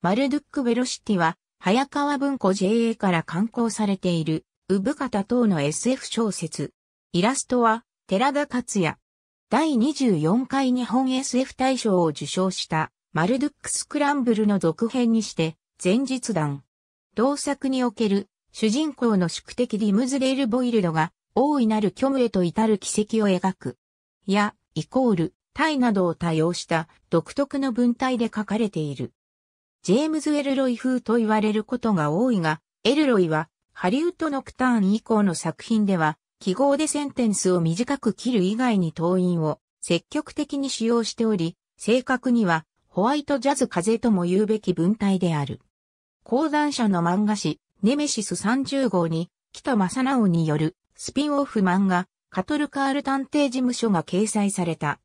マルドゥック・ベロシティは、早川文庫 JA から刊行されている、産方等の SF 小説。イラストは、寺田克也。第24回日本 SF 大賞を受賞した、マルドゥック・スクランブルの続編にして、前日談。同作における、主人公の宿敵ディムズレール・ボイルドが、大いなる虚無へと至る奇跡を描く。や、イコール、タイなどを多用した独特の文体で書かれている。ジェームズ・エルロイ風と言われることが多いが、エルロイはハリウッドノクターン以降の作品では、記号でセンテンスを短く切る以外に党員を積極的に使用しており、正確にはホワイトジャズ風とも言うべき文体である。講談社の漫画誌、ネメシス30号に、北正直によるスピンオフ漫画、カトルカール探偵事務所が掲載された。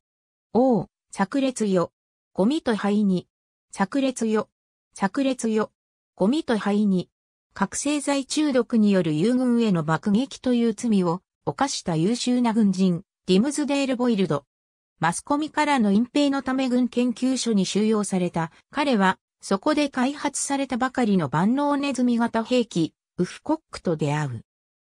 おう、炸裂よ。ゴミと灰に。炸裂よ。炸裂よ。ゴミと灰に、覚醒剤中毒による友軍への爆撃という罪を犯した優秀な軍人、ディムズデール・ボイルド。マスコミからの隠蔽のため軍研究所に収容された彼は、そこで開発されたばかりの万能ネズミ型兵器、ウフコックと出会う。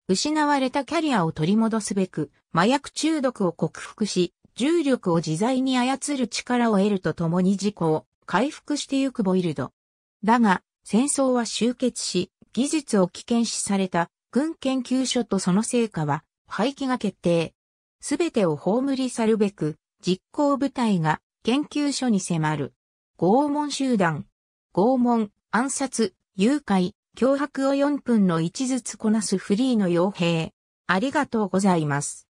失われたキャリアを取り戻すべく、麻薬中毒を克服し、重力を自在に操る力を得るとともに自己を回復してゆくボイルド。だが、戦争は終結し、技術を危険視された軍研究所とその成果は廃棄が決定。すべてを葬り去るべく、実行部隊が研究所に迫る。拷問集団。拷問、暗殺、誘拐、脅迫を4分の1ずつこなすフリーの傭兵。ありがとうございます。